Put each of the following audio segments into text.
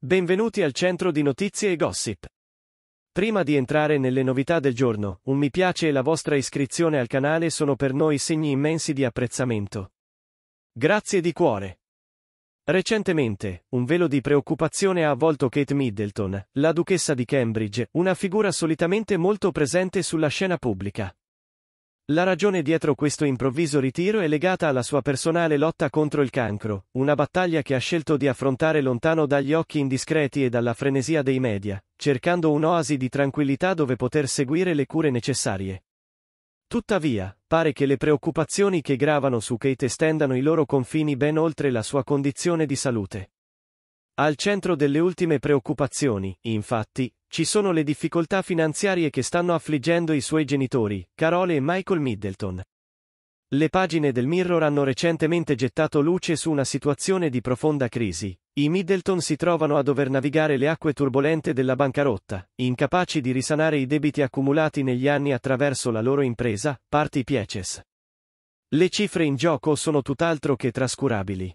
Benvenuti al centro di notizie e gossip. Prima di entrare nelle novità del giorno, un mi piace e la vostra iscrizione al canale sono per noi segni immensi di apprezzamento. Grazie di cuore. Recentemente, un velo di preoccupazione ha avvolto Kate Middleton, la duchessa di Cambridge, una figura solitamente molto presente sulla scena pubblica. La ragione dietro questo improvviso ritiro è legata alla sua personale lotta contro il cancro, una battaglia che ha scelto di affrontare lontano dagli occhi indiscreti e dalla frenesia dei media, cercando un'oasi di tranquillità dove poter seguire le cure necessarie. Tuttavia, pare che le preoccupazioni che gravano su Kate estendano i loro confini ben oltre la sua condizione di salute. Al centro delle ultime preoccupazioni, infatti, ci sono le difficoltà finanziarie che stanno affliggendo i suoi genitori, Carole e Michael Middleton. Le pagine del Mirror hanno recentemente gettato luce su una situazione di profonda crisi. I Middleton si trovano a dover navigare le acque turbolente della bancarotta, incapaci di risanare i debiti accumulati negli anni attraverso la loro impresa, Party Pieces. Le cifre in gioco sono tutt'altro che trascurabili.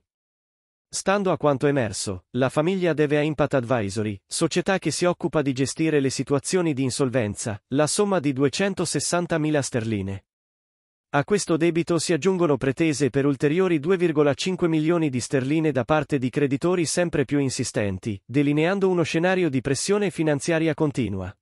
Stando a quanto emerso, la famiglia deve a Impact Advisory, società che si occupa di gestire le situazioni di insolvenza, la somma di 260.000 sterline. A questo debito si aggiungono pretese per ulteriori 2,5 milioni di sterline da parte di creditori sempre più insistenti, delineando uno scenario di pressione finanziaria continua.